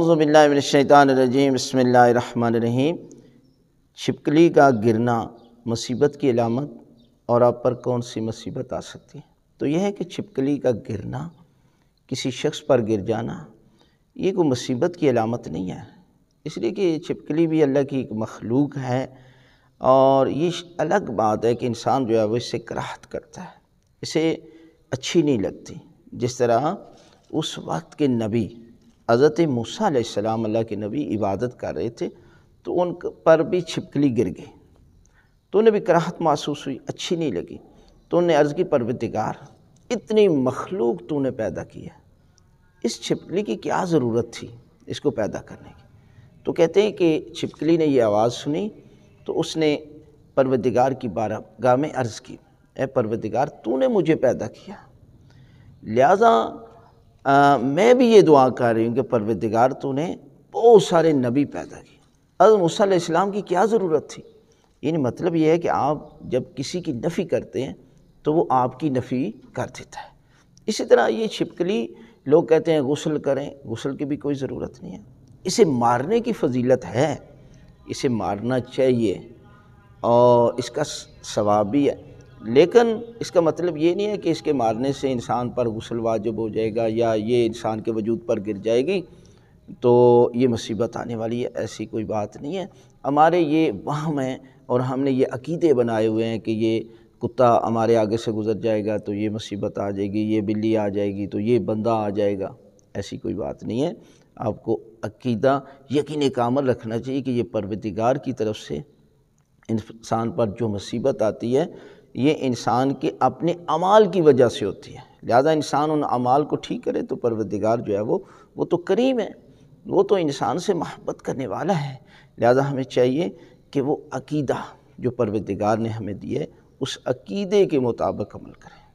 अज़बिल्लिनशैतानरजीम बसमीम छिपकली का गिरना मुसीबत की अलामत और आप पर कौन सी मुसीबत आ सकती है तो यह है कि छिपकली का गिरना किसी शख्स पर गिर जाना ये कोई मुसीबत की अलामत नहीं है इसलिए कि छिपकली भी अल्लाह की एक मखलूक है और ये अलग बात है कि इंसान जो है वो इससे कराहत करता है इसे अच्छी नहीं लगती जिस तरह उस वक्त के नबी हज़रत मूसा अल्लाह के नबी इबादत कर रहे थे तो उन पर भी छिपकली गिर गई तो उन्हें भी कराहत महसूस हुई अच्छी नहीं लगी तो उन्हें अर्ज़ की परवतिगार इतनी मखलूक तूने पैदा की है इस छिपकली की क्या ज़रूरत थी इसको पैदा करने की तो कहते हैं कि छिपकली ने यह आवाज़ सुनी तो उसने परवदिगार की गाह में अर्ज़ की ए परवदिगार तूने मुझे पैदा किया लिहाजा आ, मैं भी ये दुआ कर रही हूँ कि परवरदिगार तूने बहुत सारे नबी पैदा किए हजरत इस्लाम की क्या ज़रूरत थी यानी मतलब ये है कि आप जब किसी की नफ़ी करते हैं तो वो आपकी नफ़ी कर देता है इसी तरह ये छिपकली लोग कहते हैं गसल करें गसल की भी कोई ज़रूरत नहीं है इसे मारने की फजीलत है इसे मारना चाहिए और इसका सवाब भी है लेकिन इसका मतलब ये नहीं है कि इसके मारने से इंसान पर गसल वाजब हो जाएगा या ये इंसान के वजूद पर गिर जाएगी तो ये मुसीबत आने वाली है ऐसी कोई बात नहीं है हमारे ये वहम हैं और हमने ये अकीदे बनाए हुए हैं कि ये कुत्ता हमारे आगे से गुज़र जाएगा तो ये मुसीबत आ जाएगी ये बिल्ली आ जाएगी तो ये बंदा आ जाएगा ऐसी कोई बात नहीं है आपको अकीदा यकीन कामल रखना चाहिए कि ये परवतिगार की तरफ से इंसान पर जो मुसीबत आती है ये इंसान के अपने अमाल की वजह से होती है लिहाजा इंसान उन अमाल को ठीक करे तो परवरदिगार जो है वो वो तो करीम है वो तो इंसान से महब्बत करने वाला है लिहाजा हमें चाहिए कि वो अकीदा जो परवरदिगार ने हमें दिए उस अकीदे के मुताबिक अमल करें